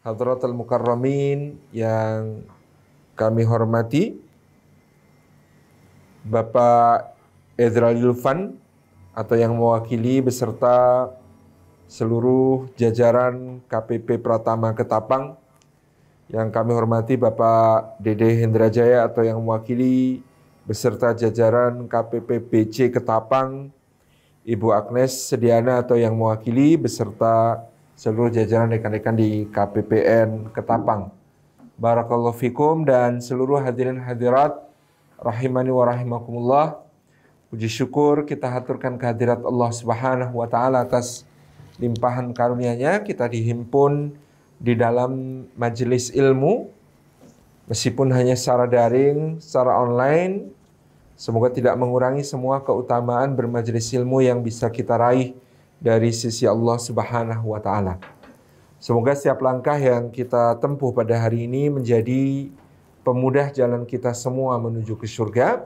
Hadratul Mukarramin yang kami hormati, Bapak Ezra Lilfan atau yang mewakili beserta seluruh jajaran KPP Pratama Ketapang, yang kami hormati Bapak Dede Hendrajaya atau yang mewakili beserta jajaran KPP BC Ketapang, Ibu Agnes Sediana atau yang mewakili beserta seluruh jajaran rekan-rekan di KPPN Ketapang. Barakallahu fikum dan seluruh hadirin hadirat rahimani wa rahimakumullah. Puji syukur kita haturkan kehadirat Allah Subhanahu wa taala atas limpahan karunia-Nya kita dihimpun di dalam majelis ilmu meskipun hanya secara daring, secara online Semoga tidak mengurangi semua keutamaan bermajelis ilmu yang bisa kita raih dari sisi Allah Subhanahu wa taala. Semoga setiap langkah yang kita tempuh pada hari ini menjadi pemudah jalan kita semua menuju ke surga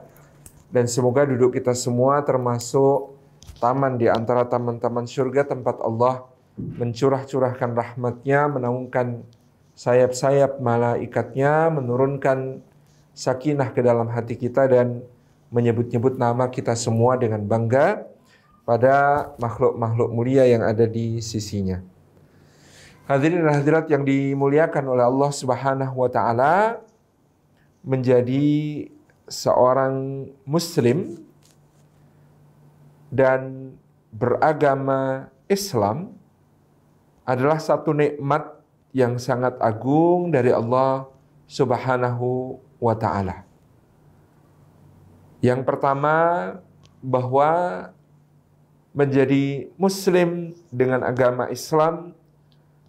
dan semoga duduk kita semua termasuk taman di antara taman-taman surga tempat Allah mencurah-curahkan rahmatnya, menaungkan sayap-sayap malaikatnya, menurunkan sakinah ke dalam hati kita dan menyebut-nyebut nama kita semua dengan bangga pada makhluk-makhluk mulia yang ada di sisinya. Hadirin dan hadirat yang dimuliakan oleh Allah Subhanahu wa taala menjadi seorang muslim dan beragama Islam adalah satu nikmat yang sangat agung dari Allah Subhanahu wa taala. Yang pertama bahwa menjadi muslim dengan agama Islam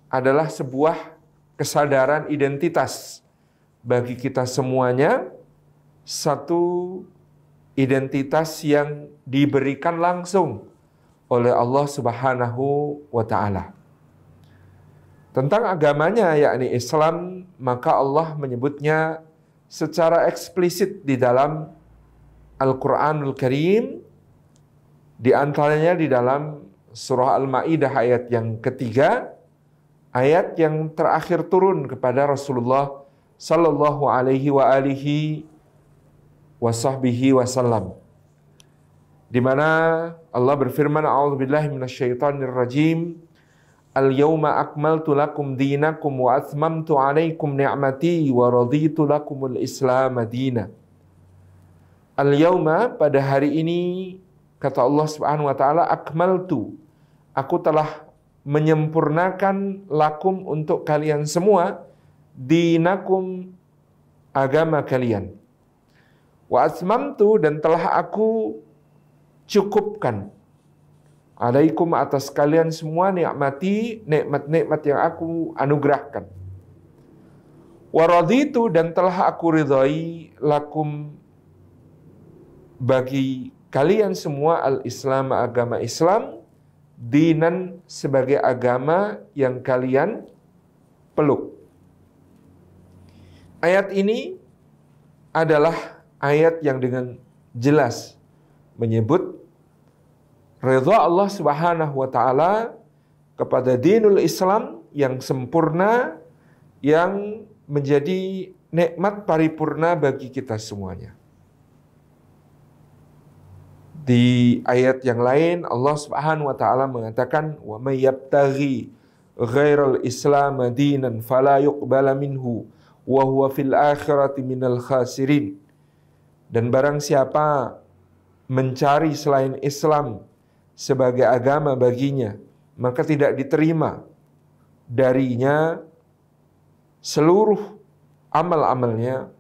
adalah sebuah kesadaran identitas bagi kita semuanya satu identitas yang diberikan langsung oleh Allah Subhanahu wa taala. Tentang agamanya yakni Islam, maka Allah menyebutnya secara eksplisit di dalam Al-Qur'anul Karim di antaranya di dalam surah Al-Maidah ayat yang ketiga, ayat yang terakhir turun kepada Rasulullah sallallahu alaihi wa alihi wasahbihi wasallam. Di mana Allah berfirman, "A'udzubillahi rajim Al-yawma akmaltu lakum dinakum wa atmamtu alaikum ni'mati wa raditu lakumul Islam madina. Al-yawma pada hari ini Kata Allah Subhanahu wa taala, "Akmaltu." Aku telah menyempurnakan lakum untuk kalian semua dinakum agama kalian. Wa asmamtu dan telah aku cukupkan alaikum atas kalian semua nikmati nikmat-nikmat yang aku anugerahkan. Waraditu dan telah aku ridhai lakum bagi kalian semua al-Islam agama Islam dinan sebagai agama yang kalian peluk. Ayat ini adalah ayat yang dengan jelas menyebut redha Allah Subhanahu wa taala kepada dinul Islam yang sempurna yang menjadi nikmat paripurna bagi kita semuanya. Di ayat yang lain Allah Subhanahu wa taala mengatakan wa may yabtaghi ghairal islam dinan fala yuqbala minhu wa huwa fil akhirati minal khasirin. Dan barang siapa mencari selain Islam sebagai agama baginya, maka tidak diterima darinya seluruh amal-amalnya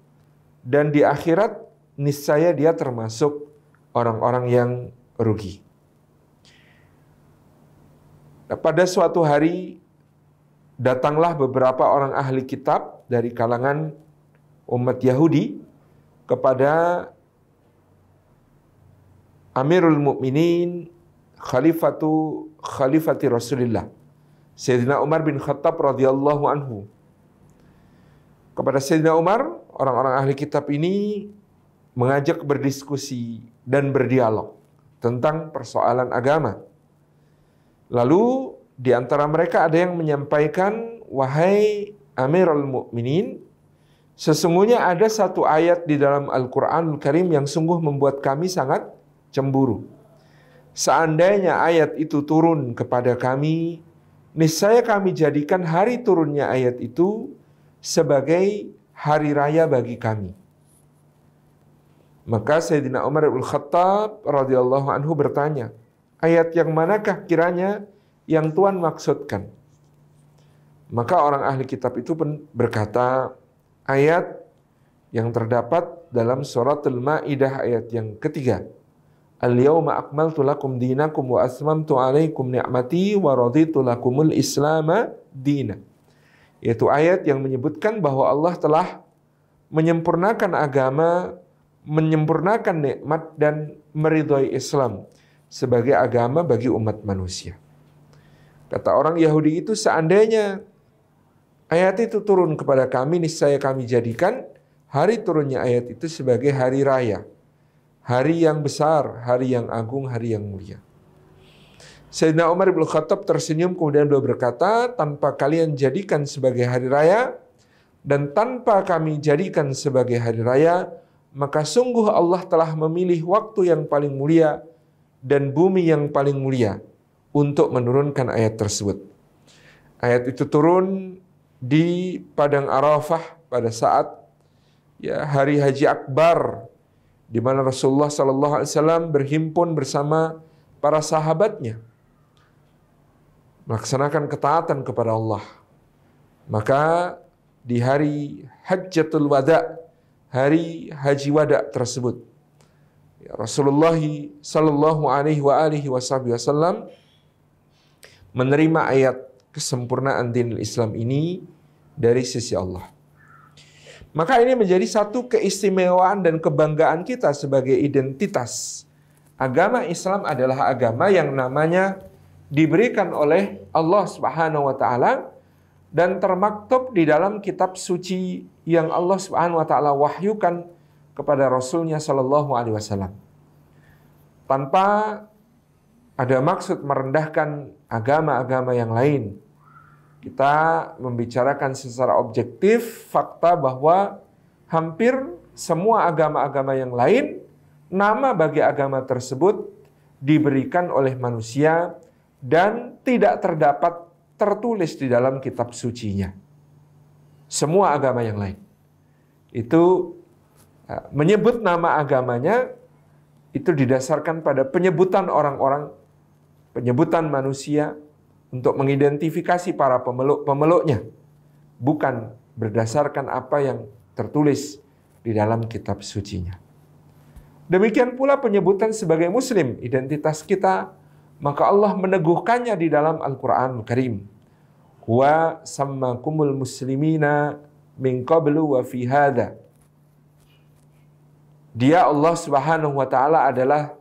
dan di akhirat niscaya dia termasuk orang-orang yang rugi. Nah, pada suatu hari datanglah beberapa orang ahli kitab dari kalangan umat Yahudi kepada Amirul Mukminin Khalifatu Khalifati Rasulillah Sayyidina Umar bin Khattab radhiyallahu anhu kepada Sayyidina Umar orang-orang ahli kitab ini mengajak berdiskusi dan berdialog tentang persoalan agama. Lalu di antara mereka ada yang menyampaikan, "Wahai Amirul Mukminin, sesungguhnya ada satu ayat di dalam Al-Qur'anul Karim yang sungguh membuat kami sangat cemburu. Seandainya ayat itu turun kepada kami, niscaya kami jadikan hari turunnya ayat itu sebagai hari raya bagi kami." Maka Sayyidina Umar bin Khattab radhiyallahu anhu bertanya, ayat yang manakah kiranya yang Tuhan maksudkan? Maka orang ahli kitab itu berkata, ayat yang terdapat dalam surat Al-Maidah ayat yang ketiga. Al-yawma akmaltu lakum dinakum wa asmamtu alaikum ni'mati wa raditu lakumul islama dina. Yaitu ayat yang menyebutkan bahwa Allah telah menyempurnakan agama menyempurnakan nikmat dan meridhoi Islam sebagai agama bagi umat manusia. Kata orang Yahudi itu seandainya ayat itu turun kepada kami, niscaya kami jadikan hari turunnya ayat itu sebagai hari raya. Hari yang besar, hari yang agung, hari yang mulia. Sayyidina Umar bin Khattab tersenyum kemudian beliau berkata, tanpa kalian jadikan sebagai hari raya, dan tanpa kami jadikan sebagai hari raya, maka sungguh Allah telah memilih waktu yang paling mulia dan bumi yang paling mulia untuk menurunkan ayat tersebut. Ayat itu turun di Padang Arafah pada saat ya hari Haji Akbar di mana Rasulullah Sallallahu Alaihi Wasallam berhimpun bersama para sahabatnya melaksanakan ketaatan kepada Allah. Maka di hari Hajjatul Wada hari Haji Wada tersebut. Ya, Rasulullah Sallallahu Alaihi wa alihi Wasallam menerima ayat kesempurnaan din Islam ini dari sisi Allah. Maka ini menjadi satu keistimewaan dan kebanggaan kita sebagai identitas. Agama Islam adalah agama yang namanya diberikan oleh Allah Subhanahu wa taala dan termaktub di dalam kitab suci yang Allah Subhanahu wa taala wahyukan kepada rasulnya sallallahu alaihi wasallam. Tanpa ada maksud merendahkan agama-agama yang lain. Kita membicarakan secara objektif fakta bahwa hampir semua agama-agama yang lain nama bagi agama tersebut diberikan oleh manusia dan tidak terdapat tertulis di dalam kitab sucinya. Semua agama yang lain. Itu eh, menyebut nama agamanya itu didasarkan pada penyebutan orang-orang, penyebutan manusia untuk mengidentifikasi para pemeluk-pemeluknya, bukan berdasarkan apa yang tertulis di dalam kitab sucinya. Demikian pula penyebutan sebagai muslim, identitas kita maka Allah meneguhkannya di dalam Al-Quran Karim. Wa sammakumul muslimina min qablu wa fi hadha. Dia Allah Subhanahu wa taala adalah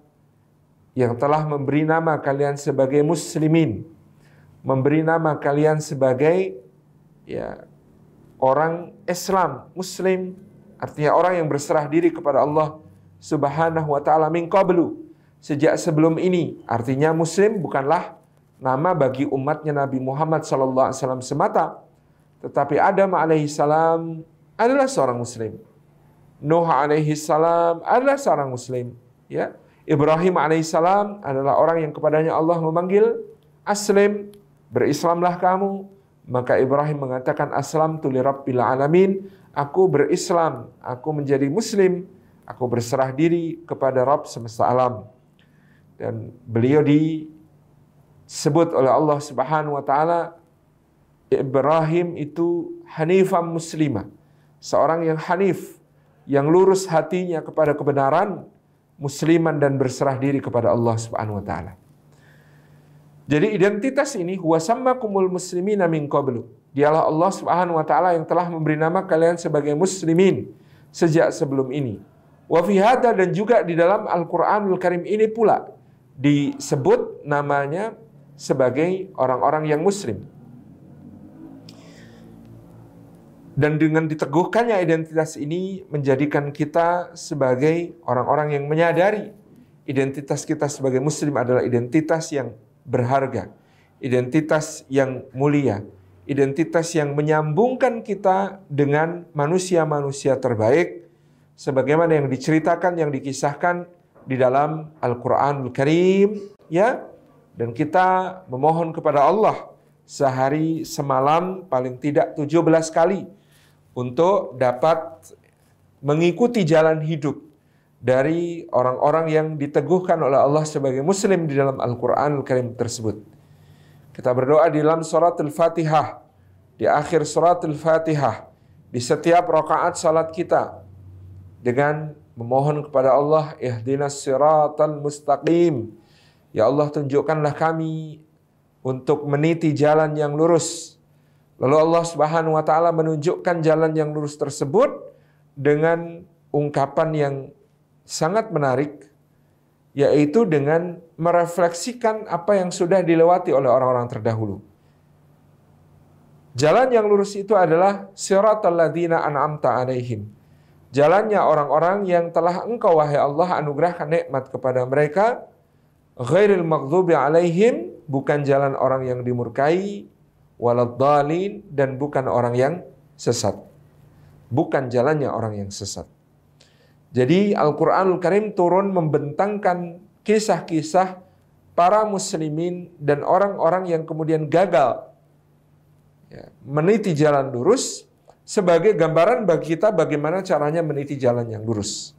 yang telah memberi nama kalian sebagai muslimin, memberi nama kalian sebagai ya orang Islam, muslim, artinya orang yang berserah diri kepada Allah Subhanahu wa taala min qablu sejak sebelum ini. Artinya muslim bukanlah nama bagi umatnya Nabi Muhammad SAW semata, tetapi Adam alaihissalam adalah seorang muslim. Nuh alaihissalam adalah seorang muslim, ya. Ibrahim alaihissalam adalah orang yang kepadanya Allah memanggil aslim, berislamlah kamu. Maka Ibrahim mengatakan aslam tu Rabbil alamin, aku berislam, aku menjadi muslim, aku berserah diri kepada Rabb semesta alam dan beliau disebut oleh Allah Subhanahu wa taala Ibrahim itu hanifan muslimah, seorang yang hanif, yang lurus hatinya kepada kebenaran, musliman dan berserah diri kepada Allah Subhanahu wa taala. Jadi identitas ini Kumul Muslimin min qablu. Dialah Allah Subhanahu wa taala yang telah memberi nama kalian sebagai muslimin sejak sebelum ini. Wa dan juga di dalam Al-Qur'anul Karim ini pula disebut namanya sebagai orang-orang yang muslim. Dan dengan diteguhkannya identitas ini menjadikan kita sebagai orang-orang yang menyadari identitas kita sebagai muslim adalah identitas yang berharga, identitas yang mulia, identitas yang menyambungkan kita dengan manusia-manusia terbaik sebagaimana yang diceritakan yang dikisahkan di dalam al quran al Karim ya dan kita memohon kepada Allah sehari semalam paling tidak 17 kali untuk dapat mengikuti jalan hidup dari orang-orang yang diteguhkan oleh Allah sebagai muslim di dalam al quran al Karim tersebut. Kita berdoa di dalam surat Al-Fatihah di akhir surat Al-Fatihah di setiap rakaat salat kita dengan memohon kepada Allah ihdinas siratal mustaqim ya Allah tunjukkanlah kami untuk meniti jalan yang lurus lalu Allah Subhanahu wa taala menunjukkan jalan yang lurus tersebut dengan ungkapan yang sangat menarik yaitu dengan merefleksikan apa yang sudah dilewati oleh orang-orang terdahulu Jalan yang lurus itu adalah siratal ladzina an'amta alaihim jalannya orang-orang yang telah engkau wahai Allah anugerahkan nikmat kepada mereka ghairil maghdubi alaihim bukan jalan orang yang dimurkai waladhalin dan bukan orang yang sesat bukan jalannya orang yang sesat jadi Al-Qur'anul Karim turun membentangkan kisah-kisah para muslimin dan orang-orang yang kemudian gagal ya, meniti jalan lurus sebagai gambaran bagi kita bagaimana caranya meniti jalan yang lurus.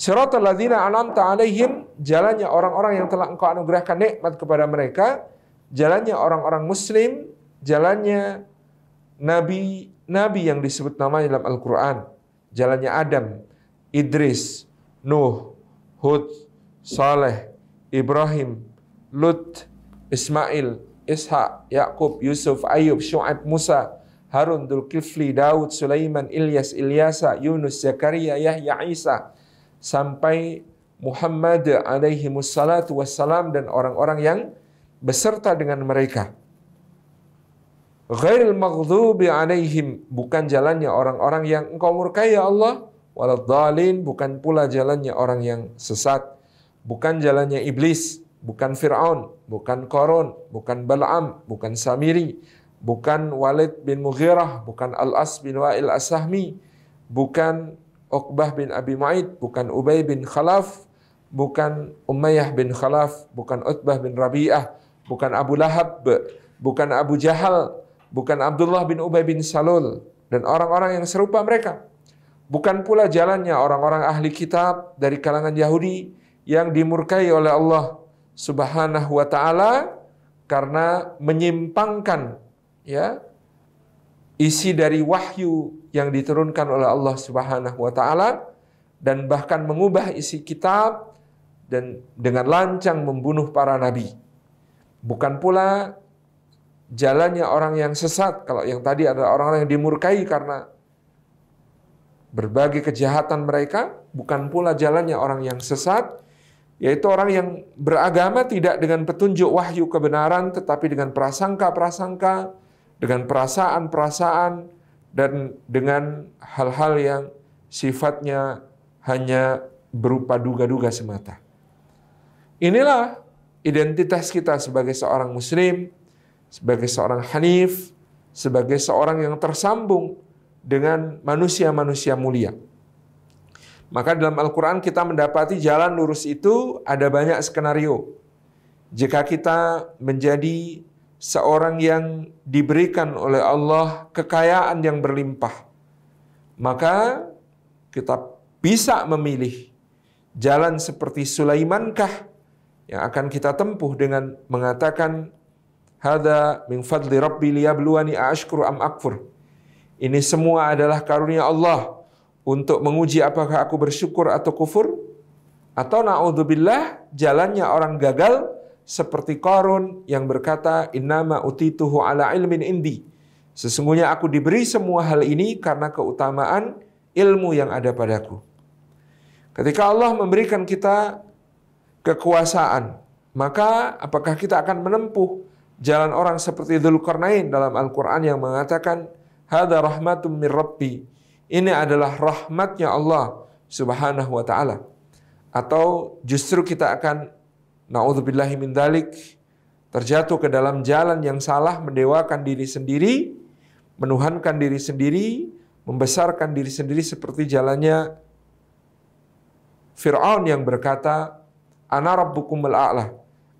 Siratal ladzina an'amta 'alaihim, jalannya orang-orang yang telah Engkau anugerahkan nikmat kepada mereka, jalannya orang-orang muslim, jalannya nabi nabi yang disebut namanya dalam Al-Qur'an, jalannya Adam, Idris, Nuh, Hud, Saleh, Ibrahim, Lut, Ismail, Ishak, Yakub, Yusuf, Ayub, Syuaib, Musa, Harun, Dulkifli, Daud, Sulaiman, Ilyas, Ilyasa, Yunus, Zakaria, Yahya, Isa, sampai Muhammad alaihi mussalatu wassalam dan orang-orang yang beserta dengan mereka. Ghairil maghdubi alaihim bukan jalannya orang-orang yang engkau murkai ya Allah waladhalin bukan pula jalannya orang yang sesat bukan jalannya iblis bukan Firaun bukan Koron bukan Balaam bukan Samiri bukan Walid bin Mughirah, bukan Al-As bin Wa'il As-Sahmi, bukan Uqbah bin Abi Ma'id, bukan Ubay bin Khalaf, bukan Umayyah bin Khalaf, bukan Utbah bin Rabi'ah, bukan Abu Lahab, bukan Abu Jahal, bukan Abdullah bin Ubay bin Salul, dan orang-orang yang serupa mereka. Bukan pula jalannya orang-orang ahli kitab dari kalangan Yahudi yang dimurkai oleh Allah Subhanahu wa taala karena menyimpangkan ya isi dari wahyu yang diturunkan oleh Allah Subhanahu wa taala dan bahkan mengubah isi kitab dan dengan lancang membunuh para nabi. Bukan pula jalannya orang yang sesat. Kalau yang tadi ada orang-orang yang dimurkai karena berbagai kejahatan mereka, bukan pula jalannya orang yang sesat, yaitu orang yang beragama tidak dengan petunjuk wahyu kebenaran, tetapi dengan prasangka-prasangka, dengan perasaan-perasaan dan dengan hal-hal yang sifatnya hanya berupa duga-duga semata. Inilah identitas kita sebagai seorang muslim, sebagai seorang hanif, sebagai seorang yang tersambung dengan manusia-manusia mulia. Maka dalam Al-Quran kita mendapati jalan lurus itu ada banyak skenario. Jika kita menjadi seorang yang diberikan oleh Allah kekayaan yang berlimpah, maka kita bisa memilih jalan seperti Sulaimankah yang akan kita tempuh dengan mengatakan hada min fadli rabbi liyabluwani ashkuru am akfur. Ini semua adalah karunia Allah untuk menguji apakah aku bersyukur atau kufur atau naudzubillah jalannya orang gagal seperti Korun yang berkata, Innama utituhu ala ilmin indi. Sesungguhnya aku diberi semua hal ini karena keutamaan ilmu yang ada padaku. Ketika Allah memberikan kita kekuasaan, maka apakah kita akan menempuh jalan orang seperti Dzulkarnain dalam Al-Qur'an yang mengatakan hada rahmatum mir rabbi. Ini adalah rahmatnya Allah Subhanahu wa taala. Atau justru kita akan naudzubillahi min dalik, terjatuh ke dalam jalan yang salah, mendewakan diri sendiri, menuhankan diri sendiri, membesarkan diri sendiri seperti jalannya Fir'aun yang berkata, Ana al a'la,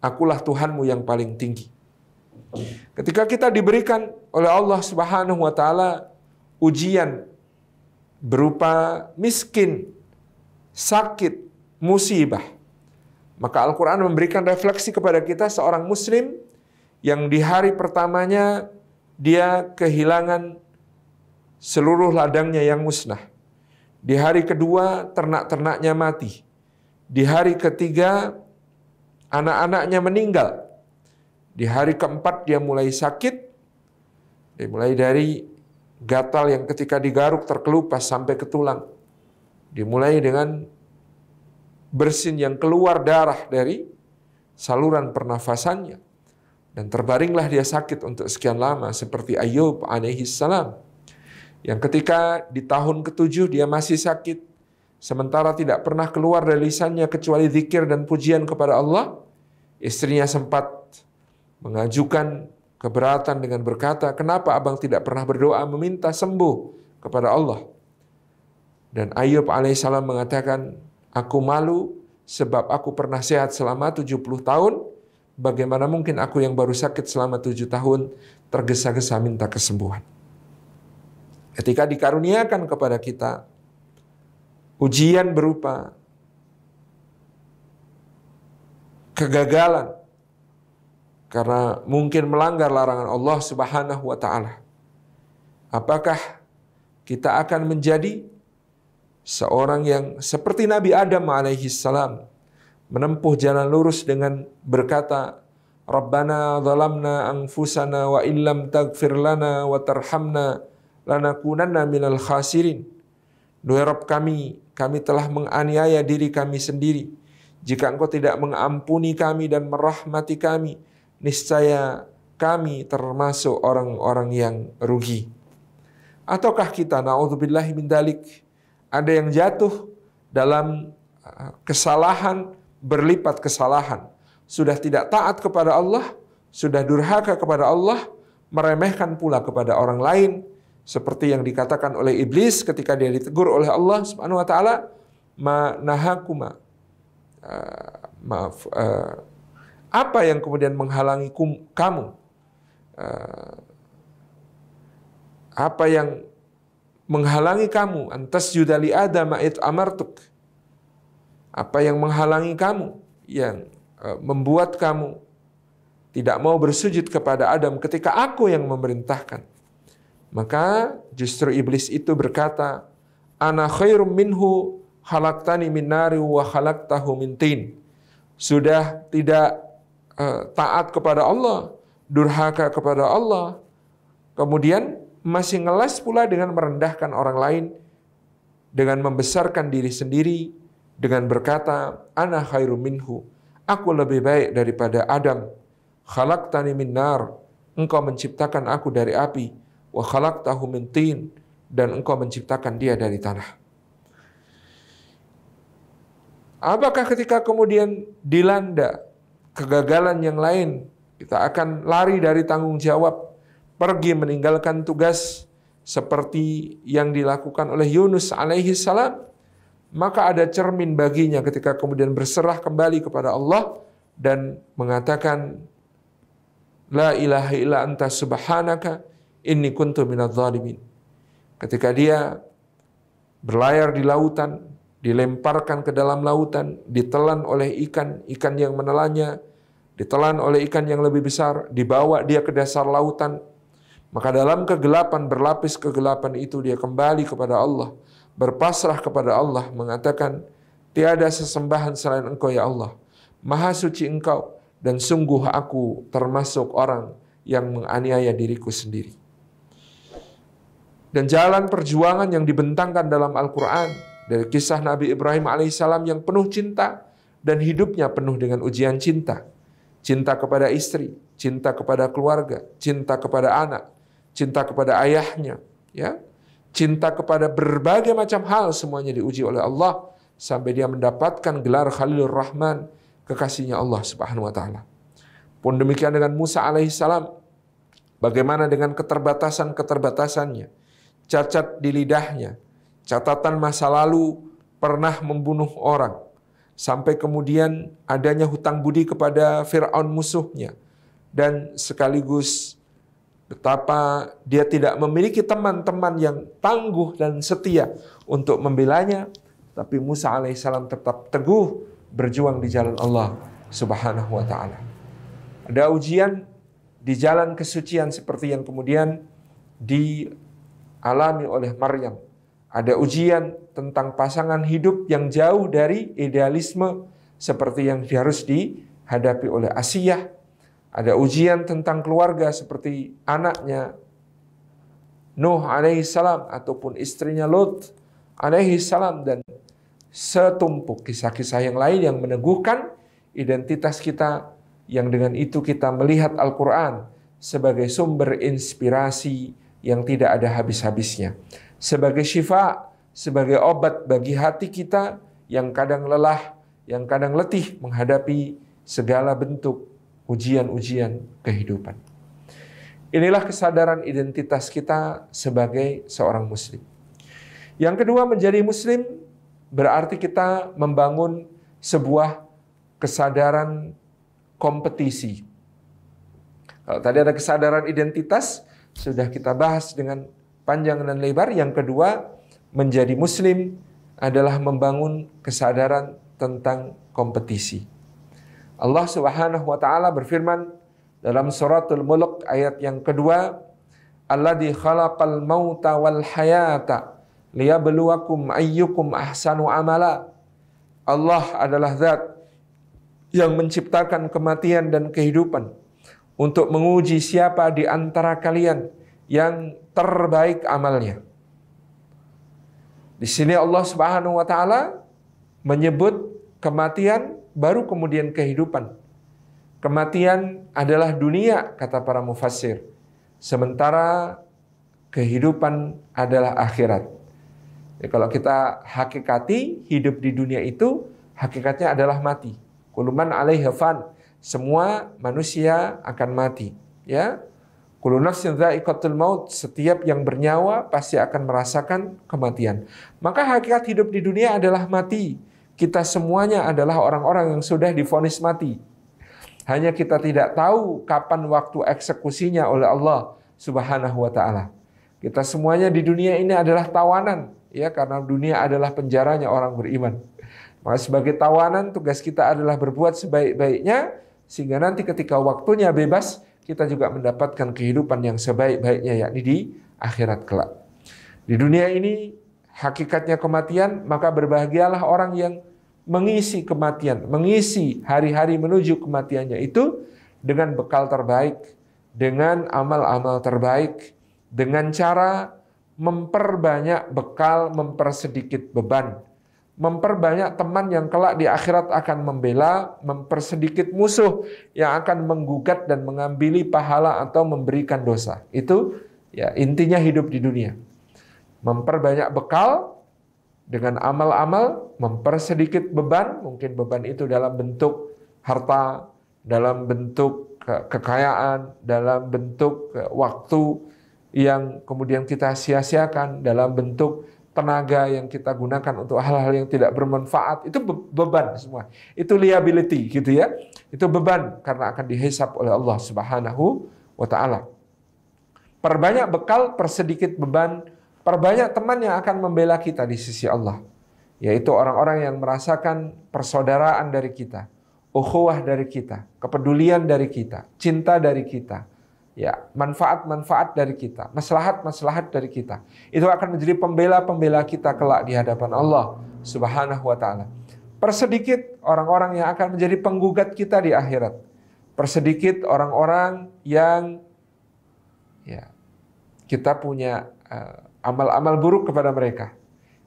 akulah Tuhanmu yang paling tinggi. Ketika kita diberikan oleh Allah Subhanahu wa taala ujian berupa miskin, sakit, musibah, maka Al-Quran memberikan refleksi kepada kita seorang Muslim yang di hari pertamanya dia kehilangan seluruh ladangnya yang musnah. Di hari kedua, ternak-ternaknya mati. Di hari ketiga, anak-anaknya meninggal. Di hari keempat, dia mulai sakit. Dimulai dari gatal yang ketika digaruk terkelupas sampai ke tulang. Dimulai dengan bersin yang keluar darah dari saluran pernafasannya. Dan terbaringlah dia sakit untuk sekian lama seperti Ayub alaihi salam. Yang ketika di tahun ketujuh dia masih sakit, sementara tidak pernah keluar dari lisannya kecuali zikir dan pujian kepada Allah, istrinya sempat mengajukan keberatan dengan berkata, kenapa abang tidak pernah berdoa meminta sembuh kepada Allah? Dan Ayub alaihissalam mengatakan, Aku malu sebab aku pernah sehat selama 70 tahun, bagaimana mungkin aku yang baru sakit selama 7 tahun tergesa-gesa minta kesembuhan. Ketika dikaruniakan kepada kita ujian berupa kegagalan karena mungkin melanggar larangan Allah Subhanahu wa taala. Apakah kita akan menjadi seorang yang seperti Nabi Adam alaihi salam menempuh jalan lurus dengan berkata Rabbana zalamna anfusana wa illam taghfir lana wa tarhamna lanakunanna minal khasirin Duhai ya Rabb kami, kami telah menganiaya diri kami sendiri. Jika engkau tidak mengampuni kami dan merahmati kami, niscaya kami termasuk orang-orang yang rugi. Ataukah kita, na'udzubillahimindalik, min dalik, ada yang jatuh dalam eh, kesalahan berlipat kesalahan. Sudah tidak taat kepada Allah, sudah durhaka kepada Allah, meremehkan pula kepada orang lain, seperti yang dikatakan oleh iblis ketika dia ditegur oleh Allah Subhanahu wa taala manahakuma uh, eh, maaf uh, apa yang kemudian menghalangi kum, kamu uh, apa yang menghalangi kamu antas yudali adam it amartuk apa yang menghalangi kamu yang e, membuat kamu tidak mau bersujud kepada Adam ketika aku yang memerintahkan maka justru iblis itu berkata ana khairum minhu halaktani min nari wa halaktahu min tin sudah tidak e, taat kepada Allah durhaka kepada Allah kemudian masih ngeles pula dengan merendahkan orang lain, dengan membesarkan diri sendiri, dengan berkata, Ana khairu minhu, aku lebih baik daripada Adam. Khalak min nar, engkau menciptakan aku dari api, wa Khalak Tahu tin, dan engkau menciptakan dia dari tanah. Apakah ketika kemudian dilanda kegagalan yang lain, kita akan lari dari tanggung jawab pergi meninggalkan tugas seperti yang dilakukan oleh Yunus alaihi salam, maka ada cermin baginya ketika kemudian berserah kembali kepada Allah dan mengatakan la ilaha illa anta subhanaka inni kuntu minadz zalimin. Ketika dia berlayar di lautan, dilemparkan ke dalam lautan, ditelan oleh ikan, ikan yang menelannya, ditelan oleh ikan yang lebih besar, dibawa dia ke dasar lautan, maka dalam kegelapan berlapis kegelapan itu dia kembali kepada Allah, berpasrah kepada Allah mengatakan, tiada sesembahan selain Engkau ya Allah. Maha suci Engkau dan sungguh aku termasuk orang yang menganiaya diriku sendiri. Dan jalan perjuangan yang dibentangkan dalam Al-Qur'an dari kisah Nabi Ibrahim alaihissalam yang penuh cinta dan hidupnya penuh dengan ujian cinta. Cinta kepada istri, cinta kepada keluarga, cinta kepada anak, cinta kepada ayahnya, ya. Cinta kepada berbagai macam hal semuanya diuji oleh Allah sampai dia mendapatkan gelar Khalilur Rahman, kekasihnya Allah Subhanahu wa taala. Pun demikian dengan Musa alaihissalam. Bagaimana dengan keterbatasan-keterbatasannya? Cacat di lidahnya, catatan masa lalu pernah membunuh orang, sampai kemudian adanya hutang budi kepada Firaun musuhnya, dan sekaligus betapa dia tidak memiliki teman-teman yang tangguh dan setia untuk membelanya, tapi Musa alaihissalam tetap teguh berjuang di jalan Allah subhanahu wa ta'ala. Ada ujian di jalan kesucian seperti yang kemudian dialami oleh Maryam. Ada ujian tentang pasangan hidup yang jauh dari idealisme seperti yang harus dihadapi oleh Asiyah ada ujian tentang keluarga seperti anaknya Nuh alaihi salam ataupun istrinya Lot alaihi salam dan setumpuk kisah-kisah yang lain yang meneguhkan identitas kita yang dengan itu kita melihat Al-Quran sebagai sumber inspirasi yang tidak ada habis-habisnya. Sebagai syifa, sebagai obat bagi hati kita yang kadang lelah, yang kadang letih menghadapi segala bentuk ujian-ujian kehidupan. Inilah kesadaran identitas kita sebagai seorang Muslim. Yang kedua, menjadi Muslim berarti kita membangun sebuah kesadaran kompetisi. Kalau tadi ada kesadaran identitas, sudah kita bahas dengan panjang dan lebar. Yang kedua, menjadi Muslim adalah membangun kesadaran tentang kompetisi. Allah Subhanahu wa taala berfirman dalam suratul Mulk ayat yang kedua, "Alladzi khalaqal mauta wal hayata liyabluwakum ayyukum ahsanu amala." Allah adalah zat yang menciptakan kematian dan kehidupan untuk menguji siapa di antara kalian yang terbaik amalnya. Di sini Allah Subhanahu wa taala menyebut kematian baru kemudian kehidupan. Kematian adalah dunia, kata para mufassir. Sementara kehidupan adalah akhirat. Jadi ya, kalau kita hakikati hidup di dunia itu, hakikatnya adalah mati. Kuluman alaih fan. Semua manusia akan mati. Ya, maut, setiap yang bernyawa pasti akan merasakan kematian. Maka hakikat hidup di dunia adalah mati. Kita semuanya adalah orang-orang yang sudah difonis mati. Hanya kita tidak tahu kapan waktu eksekusinya oleh Allah Subhanahu wa taala. Kita semuanya di dunia ini adalah tawanan ya karena dunia adalah penjaranya orang beriman. Maka sebagai tawanan tugas kita adalah berbuat sebaik-baiknya sehingga nanti ketika waktunya bebas kita juga mendapatkan kehidupan yang sebaik-baiknya yakni di akhirat kelak. Di dunia ini hakikatnya kematian maka berbahagialah orang yang mengisi kematian, mengisi hari-hari menuju kematiannya itu dengan bekal terbaik, dengan amal-amal terbaik, dengan cara memperbanyak bekal, mempersedikit beban, memperbanyak teman yang kelak di akhirat akan membela, mempersedikit musuh yang akan menggugat dan mengambil pahala atau memberikan dosa. Itu ya intinya hidup di dunia. Memperbanyak bekal, dengan amal-amal mempersedikit beban, mungkin beban itu dalam bentuk harta, dalam bentuk kekayaan, dalam bentuk waktu yang kemudian kita sia-siakan, dalam bentuk tenaga yang kita gunakan untuk hal-hal yang tidak bermanfaat, itu beban semua. Itu liability gitu ya. Itu beban karena akan dihisap oleh Allah Subhanahu wa taala. Perbanyak bekal, persedikit beban, Perbanyak teman yang akan membela kita di sisi Allah, yaitu orang-orang yang merasakan persaudaraan dari kita, ukhuwah dari kita, kepedulian dari kita, cinta dari kita, ya, manfaat-manfaat dari kita, maslahat-maslahat dari kita. Itu akan menjadi pembela-pembela kita kelak di hadapan Allah Subhanahu wa taala. Persedikit orang-orang yang akan menjadi penggugat kita di akhirat. Persedikit orang-orang yang ya kita punya uh, amal-amal buruk kepada mereka.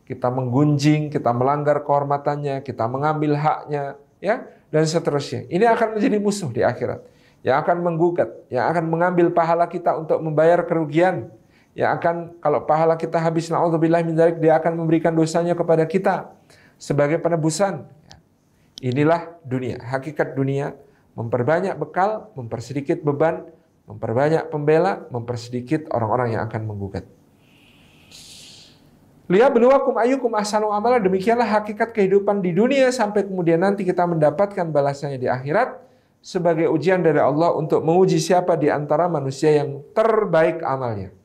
Kita menggunjing, kita melanggar kehormatannya, kita mengambil haknya, ya, dan seterusnya. Ini akan menjadi musuh di akhirat. Yang akan menggugat, yang akan mengambil pahala kita untuk membayar kerugian, yang akan kalau pahala kita habis naudzubillah min dia akan memberikan dosanya kepada kita sebagai penebusan. Inilah dunia, hakikat dunia memperbanyak bekal, mempersedikit beban, memperbanyak pembela, mempersedikit orang-orang yang akan menggugat. Lihat beluakum ayukum ahsanu amala demikianlah hakikat kehidupan di dunia sampai kemudian nanti kita mendapatkan balasannya di akhirat sebagai ujian dari Allah untuk menguji siapa di antara manusia yang terbaik amalnya.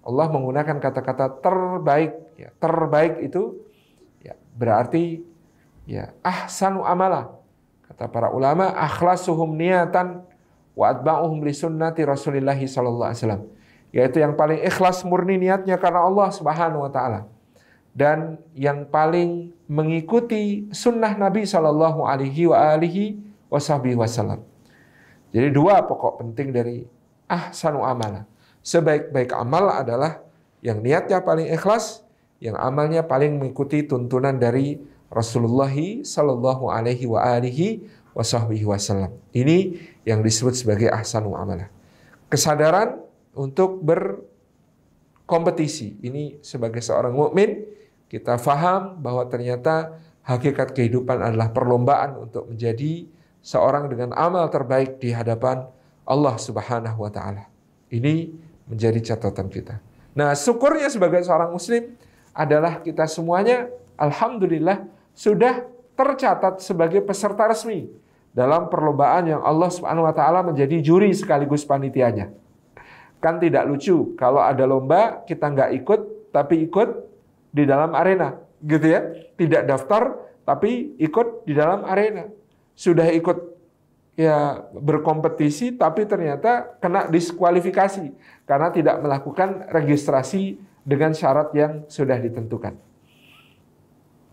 Allah menggunakan kata-kata terbaik. Ya, terbaik itu ya, berarti ya ahsanu amala. Kata para ulama akhlasuhum niatan wa atba'uhum li sunnati Rasulillah sallallahu alaihi wasallam yaitu yang paling ikhlas murni niatnya karena Allah Subhanahu wa taala dan yang paling mengikuti sunnah Nabi Shallallahu alaihi wa alihi wasallam. Jadi dua pokok penting dari ahsanu amala. Sebaik-baik amal adalah yang niatnya paling ikhlas, yang amalnya paling mengikuti tuntunan dari Rasulullah Shallallahu alaihi wa alihi wasallam. Ini yang disebut sebagai ahsanu amala. Kesadaran untuk berkompetisi. Ini sebagai seorang mukmin kita faham bahwa ternyata hakikat kehidupan adalah perlombaan untuk menjadi seorang dengan amal terbaik di hadapan Allah Subhanahu wa taala. Ini menjadi catatan kita. Nah, syukurnya sebagai seorang muslim adalah kita semuanya alhamdulillah sudah tercatat sebagai peserta resmi dalam perlombaan yang Allah Subhanahu wa taala menjadi juri sekaligus panitianya. Kan tidak lucu kalau ada lomba kita nggak ikut tapi ikut di dalam arena, gitu ya. Tidak daftar tapi ikut di dalam arena. Sudah ikut ya berkompetisi tapi ternyata kena diskualifikasi karena tidak melakukan registrasi dengan syarat yang sudah ditentukan.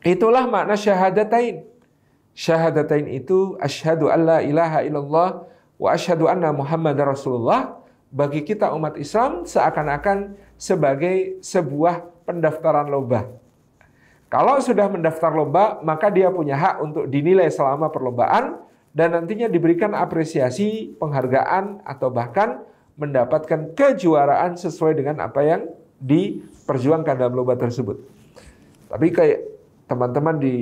Itulah makna syahadatain. Syahadatain itu asyhadu alla ilaha illallah wa asyhadu anna muhammadar rasulullah bagi kita umat Islam seakan-akan sebagai sebuah pendaftaran lomba. Kalau sudah mendaftar lomba, maka dia punya hak untuk dinilai selama perlombaan dan nantinya diberikan apresiasi, penghargaan, atau bahkan mendapatkan kejuaraan sesuai dengan apa yang diperjuangkan dalam lomba tersebut. Tapi kayak teman-teman di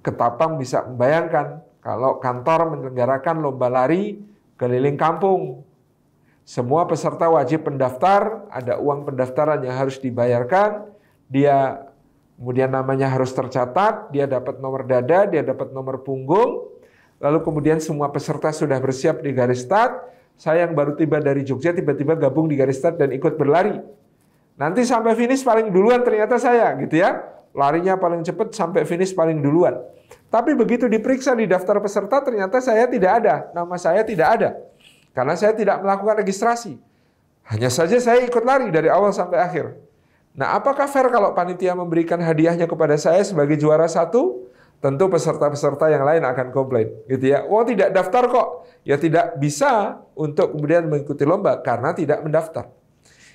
Ketapang bisa membayangkan kalau kantor menyelenggarakan lomba lari keliling kampung semua peserta wajib pendaftar, ada uang pendaftaran yang harus dibayarkan. Dia kemudian namanya harus tercatat, dia dapat nomor dada, dia dapat nomor punggung. Lalu kemudian semua peserta sudah bersiap di garis start. Saya yang baru tiba dari Jogja tiba-tiba gabung di garis start dan ikut berlari. Nanti sampai finish paling duluan ternyata saya gitu ya. Larinya paling cepat sampai finish paling duluan. Tapi begitu diperiksa di daftar peserta ternyata saya tidak ada, nama saya tidak ada. Karena saya tidak melakukan registrasi. Hanya saja saya ikut lari dari awal sampai akhir. Nah, apakah fair kalau panitia memberikan hadiahnya kepada saya sebagai juara satu? Tentu peserta-peserta yang lain akan komplain, gitu ya. Oh, tidak daftar kok. Ya tidak bisa untuk kemudian mengikuti lomba karena tidak mendaftar.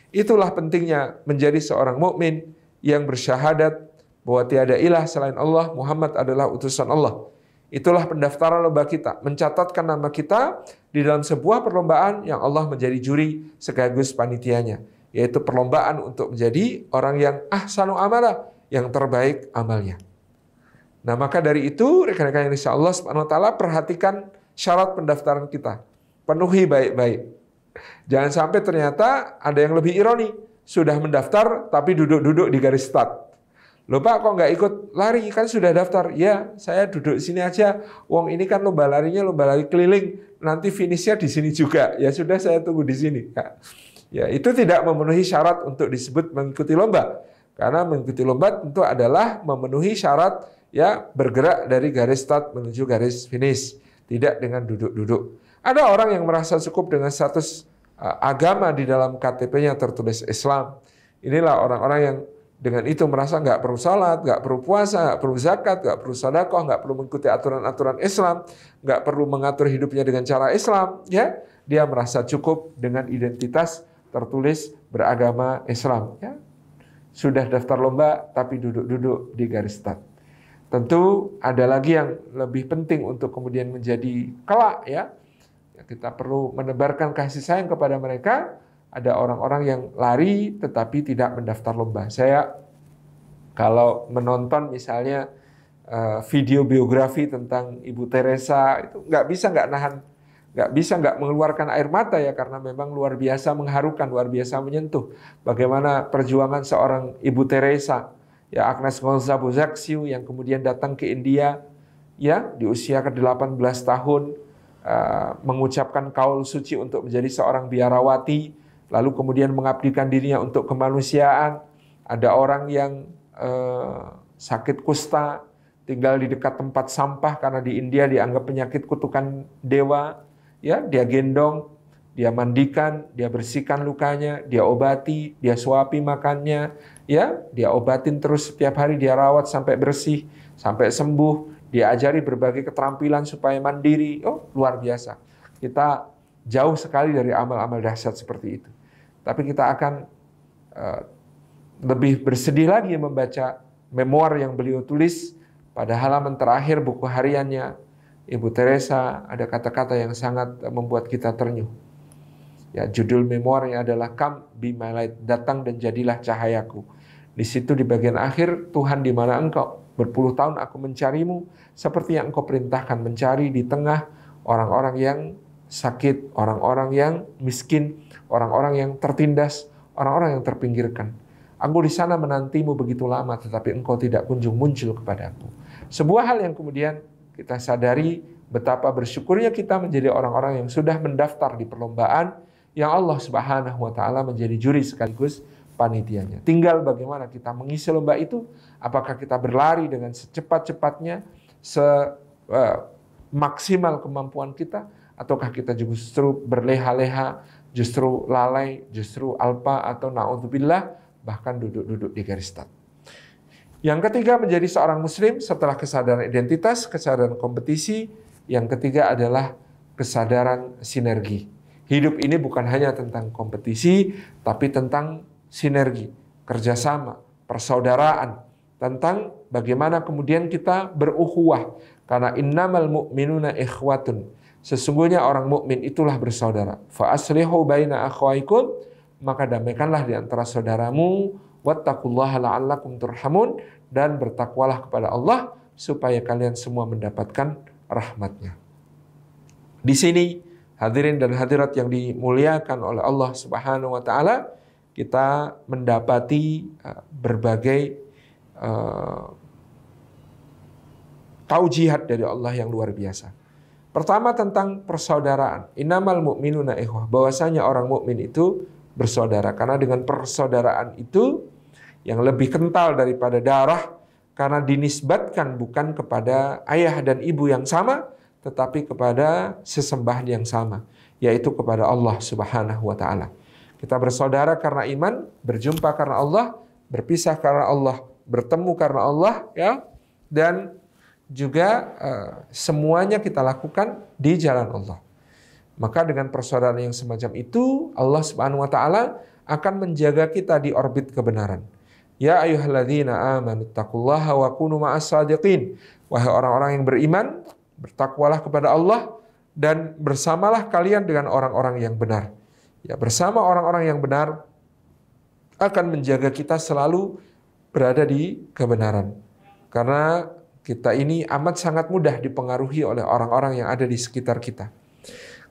Itulah pentingnya menjadi seorang mukmin yang bersyahadat bahwa tiada ilah selain Allah, Muhammad adalah utusan Allah Itulah pendaftaran lomba kita, mencatatkan nama kita di dalam sebuah perlombaan yang Allah menjadi juri sekaligus panitianya, yaitu perlombaan untuk menjadi orang yang ahsanu amalah, yang terbaik amalnya. Nah, maka dari itu rekan-rekan yang insya Allah Subhanahu wa taala perhatikan syarat pendaftaran kita. Penuhi baik-baik. Jangan sampai ternyata ada yang lebih ironi, sudah mendaftar tapi duduk-duduk di garis start. Loh Pak kok nggak ikut lari? Kan sudah daftar. Ya, saya duduk sini aja. Wong ini kan lomba larinya lomba lari keliling. Nanti finishnya di sini juga. Ya sudah saya tunggu di sini. Nah, ya itu tidak memenuhi syarat untuk disebut mengikuti lomba. Karena mengikuti lomba tentu adalah memenuhi syarat ya bergerak dari garis start menuju garis finish, tidak dengan duduk-duduk. Ada orang yang merasa cukup dengan status eh, agama di dalam KTP-nya tertulis Islam. Inilah orang-orang yang dengan itu merasa nggak perlu salat, nggak perlu puasa, nggak perlu zakat, nggak perlu sedekah, nggak perlu mengikuti aturan-aturan Islam, nggak perlu mengatur hidupnya dengan cara Islam. Ya, dia merasa cukup dengan identitas tertulis beragama Islam. Ya. Sudah daftar lomba tapi duduk-duduk di garis start. Tentu ada lagi yang lebih penting untuk kemudian menjadi kelak ya. ya kita perlu menebarkan kasih sayang kepada mereka ada orang-orang yang lari tetapi tidak mendaftar lomba. Saya kalau menonton misalnya eh, video biografi tentang Ibu Teresa itu nggak bisa nggak nahan nggak bisa nggak mengeluarkan air mata ya karena memang luar biasa mengharukan luar biasa menyentuh bagaimana perjuangan seorang Ibu Teresa ya Agnes Gonza Bozaksiu yang kemudian datang ke India ya di usia ke-18 tahun eh, mengucapkan kaul suci untuk menjadi seorang biarawati lalu kemudian mengabdikan dirinya untuk kemanusiaan. Ada orang yang eh, sakit kusta, tinggal di dekat tempat sampah karena di India dianggap penyakit kutukan dewa. Ya, dia gendong, dia mandikan, dia bersihkan lukanya, dia obati, dia suapi makannya, ya, dia obatin terus setiap hari dia rawat sampai bersih, sampai sembuh, dia ajari berbagai keterampilan supaya mandiri. Oh, luar biasa. Kita jauh sekali dari amal-amal dahsyat seperti itu tapi kita akan eh, lebih bersedih lagi membaca memoir yang beliau tulis pada halaman terakhir buku hariannya Ibu Teresa ada kata-kata yang sangat eh, membuat kita ternyuh. Ya, judul memoirnya adalah Come Be My Light, datang dan jadilah cahayaku. Di situ di bagian akhir Tuhan di mana engkau? Berpuluh tahun aku mencarimu seperti yang engkau perintahkan mencari di tengah orang-orang yang sakit, orang-orang yang miskin, orang-orang yang tertindas, orang-orang yang terpinggirkan. Aku di sana menantimu begitu lama, tetapi engkau tidak kunjung muncul kepadaku. Sebuah hal yang kemudian kita sadari betapa bersyukurnya kita menjadi orang-orang yang sudah mendaftar di perlombaan yang Allah Subhanahu wa taala menjadi juri sekaligus panitianya. Tinggal bagaimana kita mengisi lomba itu, apakah kita berlari dengan secepat-cepatnya, semaksimal eh, kemampuan kita ataukah kita justru berleha-leha, justru lalai, justru alpa atau naudzubillah bahkan duduk-duduk di garis start. Yang ketiga menjadi seorang muslim setelah kesadaran identitas, kesadaran kompetisi, yang ketiga adalah kesadaran sinergi. Hidup ini bukan hanya tentang kompetisi, tapi tentang sinergi, kerjasama, persaudaraan, tentang bagaimana kemudian kita beruhuah. Karena innamal mu'minuna ikhwatun. Sesungguhnya orang mukmin itulah bersaudara. Fa aslihu baina akhwaikum, maka damaikanlah di antara saudaramu wattaqullaha la'allakum turhamun dan bertakwalah kepada Allah supaya kalian semua mendapatkan rahmatnya. Di sini hadirin dan hadirat yang dimuliakan oleh Allah Subhanahu wa taala, kita mendapati uh, berbagai uh, taujihat dari Allah yang luar biasa. Pertama tentang persaudaraan. Innamal mu'minuna ikhwah. Bahwasanya orang mukmin itu bersaudara. Karena dengan persaudaraan itu yang lebih kental daripada darah karena dinisbatkan bukan kepada ayah dan ibu yang sama tetapi kepada sesembahan yang sama yaitu kepada Allah Subhanahu wa taala. Kita bersaudara karena iman, berjumpa karena Allah, berpisah karena Allah, bertemu karena Allah ya. Dan juga eh, semuanya kita lakukan di jalan Allah. Maka dengan persaudaraan yang semacam itu, Allah Subhanahu wa taala akan menjaga kita di orbit kebenaran. Ya ayyuhalladzina amanu taqullaha wa kunu ma'as-sadiqin. Wahai orang-orang yang beriman, bertakwalah kepada Allah dan bersamalah kalian dengan orang-orang yang benar. Ya, bersama orang-orang yang benar akan menjaga kita selalu berada di kebenaran. Karena kita ini amat sangat mudah dipengaruhi oleh orang-orang yang ada di sekitar kita.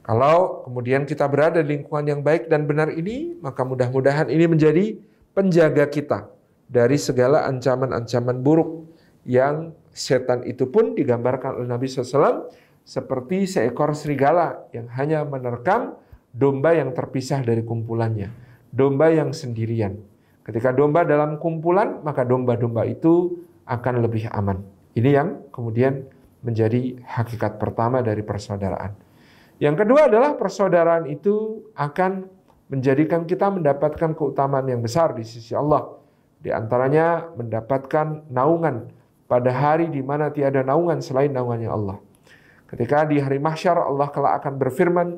Kalau kemudian kita berada di lingkungan yang baik dan benar ini, maka mudah-mudahan ini menjadi penjaga kita dari segala ancaman-ancaman buruk yang setan itu pun digambarkan oleh Nabi SAW seperti seekor serigala yang hanya menerkam domba yang terpisah dari kumpulannya, domba yang sendirian. Ketika domba dalam kumpulan, maka domba-domba itu akan lebih aman. Ini yang kemudian menjadi hakikat pertama dari persaudaraan. Yang kedua adalah persaudaraan itu akan menjadikan kita mendapatkan keutamaan yang besar di sisi Allah. Di antaranya mendapatkan naungan pada hari di mana tiada naungan selain naungannya Allah. Ketika di hari mahsyar Allah kelak akan berfirman,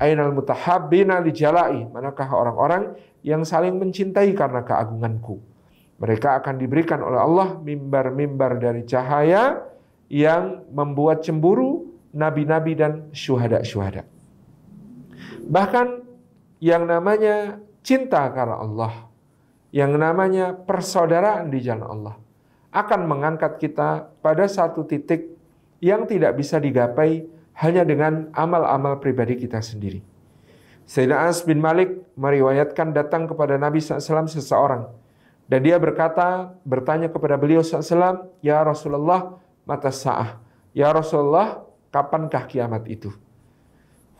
Ainal mutahabbina li jala'i, manakah orang-orang yang saling mencintai karena keagunganku. Mereka akan diberikan oleh Allah mimbar-mimbar dari cahaya yang membuat cemburu nabi-nabi dan syuhada-syuhada. Bahkan yang namanya cinta karena Allah, yang namanya persaudaraan di jalan Allah akan mengangkat kita pada satu titik yang tidak bisa digapai hanya dengan amal-amal pribadi kita sendiri. Sayyidina As bin Malik meriwayatkan datang kepada Nabi SAW seseorang dan dia berkata, bertanya kepada beliau SAW, Ya Rasulullah, mata sa'ah. Ya Rasulullah, kapankah kiamat itu?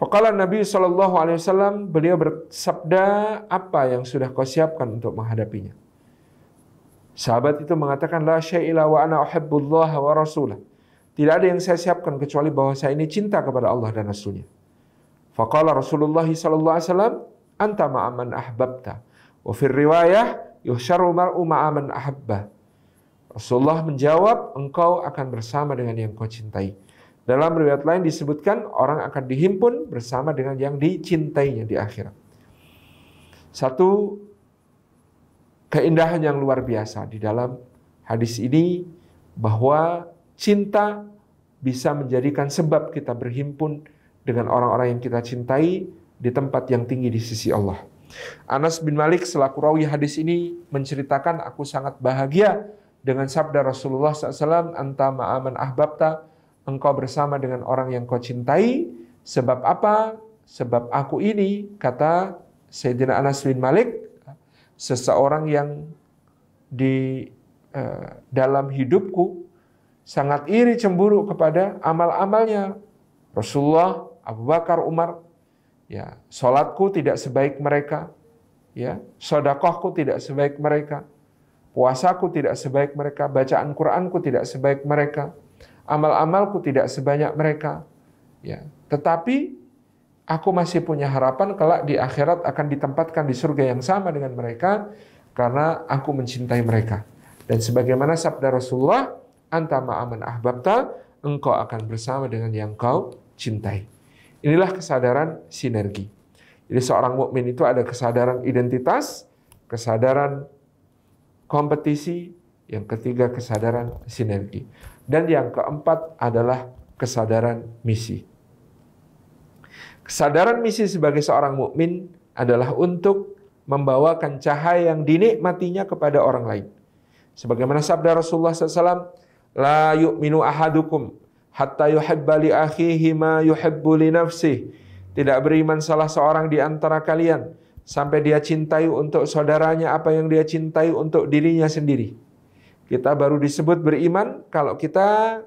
Fakala Nabi Shallallahu Alaihi beliau bersabda apa yang sudah kau siapkan untuk menghadapinya. Sahabat itu mengatakan la syai'ila wa ana uhibbullah wa rasulah. Tidak ada yang saya siapkan kecuali bahwa saya ini cinta kepada Allah dan Rasulnya. Fakala Rasulullah Shallallahu Alaihi Wasallam anta ma'aman ahbabta. Wa fir riwayah yuhsyarul mar'u ma'aman ahabba. Rasulullah menjawab, engkau akan bersama dengan yang kau cintai. Dalam riwayat lain disebutkan orang akan dihimpun bersama dengan yang dicintainya di akhirat. Satu keindahan yang luar biasa di dalam hadis ini bahwa cinta bisa menjadikan sebab kita berhimpun dengan orang-orang yang kita cintai di tempat yang tinggi di sisi Allah. Anas bin Malik selaku rawi hadis ini menceritakan aku sangat bahagia dengan sabda Rasulullah SAW, anta ma'aman ahbabta, engkau bersama dengan orang yang kau cintai, sebab apa? Sebab aku ini, kata Sayyidina Anas bin Malik, seseorang yang di eh, dalam hidupku sangat iri cemburu kepada amal-amalnya Rasulullah, Abu Bakar, Umar, Ya, solatku tidak sebaik mereka. Ya, sodakohku tidak sebaik mereka. Puasaku tidak sebaik mereka. Bacaan Quranku tidak sebaik mereka. Amal-amalku tidak sebanyak mereka. Ya, tetapi aku masih punya harapan kelak di akhirat akan ditempatkan di surga yang sama dengan mereka karena aku mencintai mereka. Dan sebagaimana sabda Rasulullah, antama aman ahbabta, engkau akan bersama dengan yang kau cintai. Inilah kesadaran sinergi. Jadi seorang mukmin itu ada kesadaran identitas, kesadaran kompetisi, yang ketiga kesadaran sinergi. Dan yang keempat adalah kesadaran misi. Kesadaran misi sebagai seorang mukmin adalah untuk membawakan cahaya yang dinikmatinya kepada orang lain. Sebagaimana sabda Rasulullah SAW, La yu'minu ahadukum hatta yuhibba li akhihi ma yuhibbu li nafsih. Tidak beriman salah seorang di antara kalian sampai dia cintai untuk saudaranya apa yang dia cintai untuk dirinya sendiri. Kita baru disebut beriman kalau kita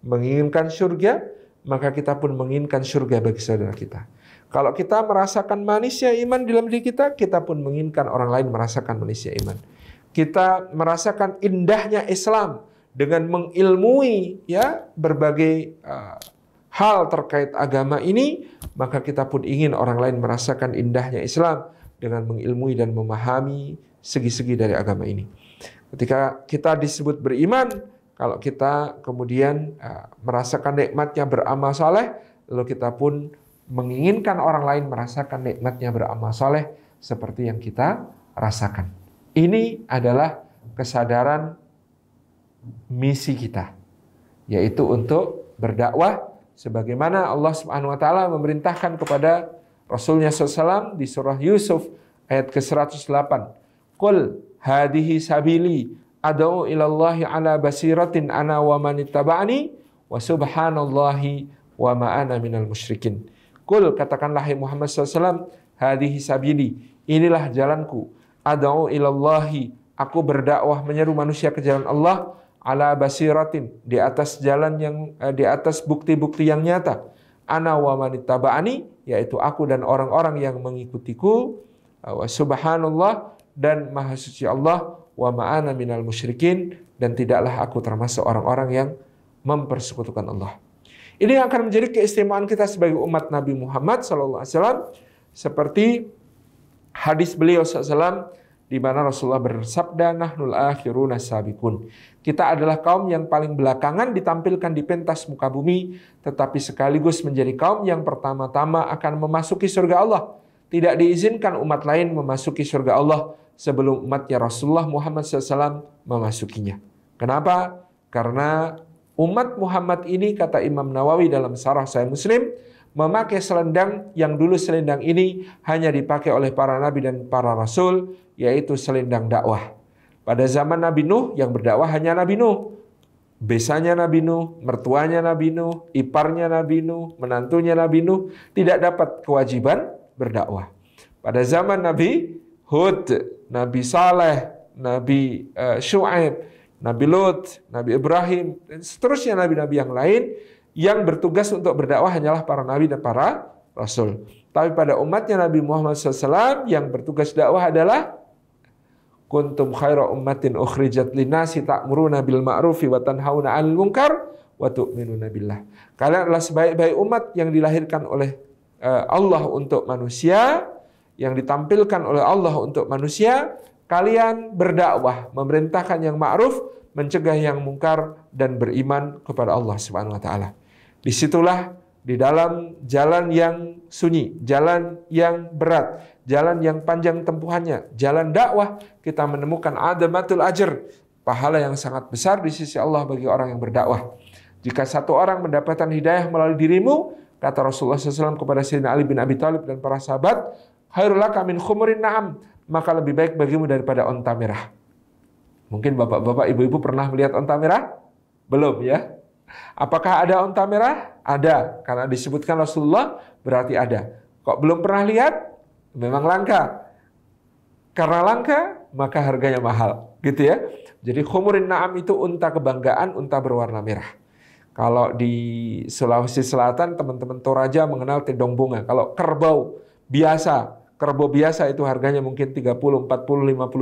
menginginkan surga, maka kita pun menginginkan surga bagi saudara kita. Kalau kita merasakan manisnya iman dalam diri kita, kita pun menginginkan orang lain merasakan manisnya iman. Kita merasakan indahnya Islam, dengan mengilmui ya berbagai uh, hal terkait agama ini, maka kita pun ingin orang lain merasakan indahnya Islam dengan mengilmui dan memahami segi-segi dari agama ini. Ketika kita disebut beriman, kalau kita kemudian uh, merasakan nikmatnya beramal saleh, lalu kita pun menginginkan orang lain merasakan nikmatnya beramal saleh seperti yang kita rasakan. Ini adalah kesadaran misi kita, yaitu untuk berdakwah sebagaimana Allah Subhanahu wa taala memerintahkan kepada Rasulnya SAW di surah Yusuf ayat ke-108. Qul hadhihi sabili ad'u ilallahi ala basiratin ana wa man wa subhanallahi wa ma ana minal musyrikin. Qul katakanlah hai Muhammad SAW, hadhihi sabili, inilah jalanku. Ad'u ilallahi, aku berdakwah menyeru manusia ke jalan Allah ala basiratin di atas jalan yang eh, di atas bukti-bukti yang nyata ana wa manittaba'ani yaitu aku dan orang-orang yang mengikutiku eh, wa subhanallah dan maha suci Allah wa ma'ana minal musyrikin dan tidaklah aku termasuk orang-orang yang mempersekutukan Allah. Ini yang akan menjadi keistimewaan kita sebagai umat Nabi Muhammad SAW seperti hadis beliau SAW di mana Rasulullah bersabda nahnul akhiruna sabikun. Kita adalah kaum yang paling belakangan ditampilkan di pentas muka bumi, tetapi sekaligus menjadi kaum yang pertama-tama akan memasuki surga Allah. Tidak diizinkan umat lain memasuki surga Allah sebelum umatnya Rasulullah Muhammad SAW memasukinya. Kenapa? Karena umat Muhammad ini kata Imam Nawawi dalam Sarah Sahih Muslim memakai selendang yang dulu selendang ini hanya dipakai oleh para nabi dan para rasul yaitu selendang dakwah. Pada zaman Nabi Nuh yang berdakwah hanya Nabi Nuh. Besanya Nabi Nuh, mertuanya Nabi Nuh, iparnya Nabi Nuh, menantunya Nabi Nuh tidak dapat kewajiban berdakwah. Pada zaman Nabi Hud, Nabi Saleh, Nabi eh, Shu'aib, Nabi Lut, Nabi Ibrahim, dan seterusnya nabi-nabi yang lain yang bertugas untuk berdakwah hanyalah para nabi dan para rasul. Tapi pada umatnya Nabi Muhammad SAW yang bertugas dakwah adalah kuntum khaira ummatin ukhrijat linasi ta'muruna bil ma'rufi wa tanhauna 'anil munkar wa tu'minuna billah. Kalian adalah sebaik-baik umat yang dilahirkan oleh eh, Allah untuk manusia, yang ditampilkan oleh Allah untuk manusia. Kalian berdakwah, memerintahkan yang ma'ruf, mencegah yang mungkar dan beriman kepada Allah Subhanahu wa taala. Disitulah di dalam jalan yang sunyi, jalan yang berat, jalan yang panjang tempuhannya, jalan dakwah, kita menemukan adamatul ajr, pahala yang sangat besar di sisi Allah bagi orang yang berdakwah. Jika satu orang mendapatkan hidayah melalui dirimu, kata Rasulullah SAW kepada Sayyidina Ali bin Abi Thalib dan para sahabat, khairulaka min khumurin na'am, maka lebih baik bagimu daripada onta merah. Mungkin bapak-bapak, ibu-ibu pernah melihat onta merah? Belum ya? Apakah ada unta merah? Ada, karena disebutkan Rasulullah berarti ada. Kok belum pernah lihat? Memang langka. Karena langka, maka harganya mahal, gitu ya. Jadi khumurin na'am itu unta kebanggaan, unta berwarna merah. Kalau di Sulawesi Selatan, teman-teman Toraja mengenal tedong bunga. Kalau kerbau biasa, kerbau biasa itu harganya mungkin 30, 40, 50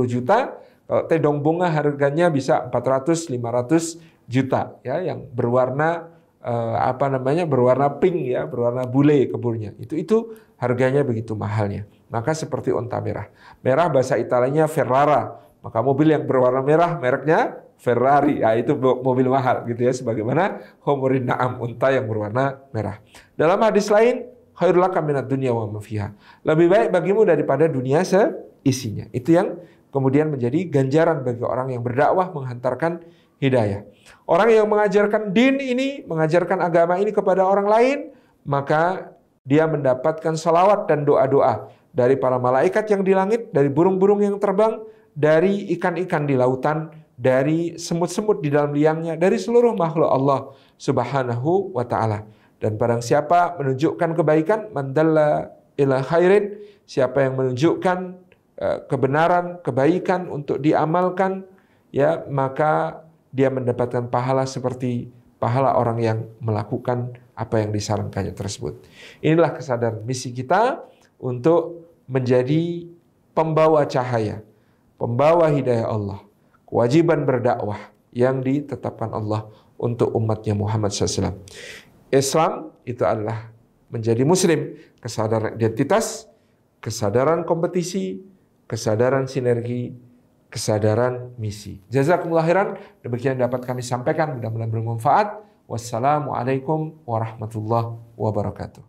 juta. Kalau tedong bunga harganya bisa 400, 500, juta ya yang berwarna eh, apa namanya berwarna pink ya berwarna bule keburnya itu itu harganya begitu mahalnya maka seperti onta merah merah bahasa Italianya Ferrara maka mobil yang berwarna merah mereknya Ferrari ya itu mobil mahal gitu ya sebagaimana homorin naam unta yang berwarna merah dalam hadis lain khairulah minat dunia wa mafiha lebih baik bagimu daripada dunia seisinya itu yang kemudian menjadi ganjaran bagi orang yang berdakwah menghantarkan hidayah. Orang yang mengajarkan din ini, mengajarkan agama ini kepada orang lain, maka dia mendapatkan salawat dan doa-doa dari para malaikat yang di langit, dari burung-burung yang terbang, dari ikan-ikan di lautan, dari semut-semut di dalam liangnya, dari seluruh makhluk Allah Subhanahu wa taala. Dan barang siapa menunjukkan kebaikan, mandalla ila khairin, siapa yang menunjukkan eh, kebenaran, kebaikan untuk diamalkan, ya maka dia mendapatkan pahala seperti pahala orang yang melakukan apa yang disarankannya tersebut. Inilah kesadaran misi kita untuk menjadi pembawa cahaya, pembawa hidayah Allah, kewajiban berdakwah yang ditetapkan Allah untuk umatnya Muhammad SAW. Islam itu adalah menjadi muslim, kesadaran identitas, kesadaran kompetisi, kesadaran sinergi, kesadaran misi. Jazakumullah khairan. Demikian dapat kami sampaikan. Mudah-mudahan bermanfaat. Wassalamualaikum warahmatullahi wabarakatuh.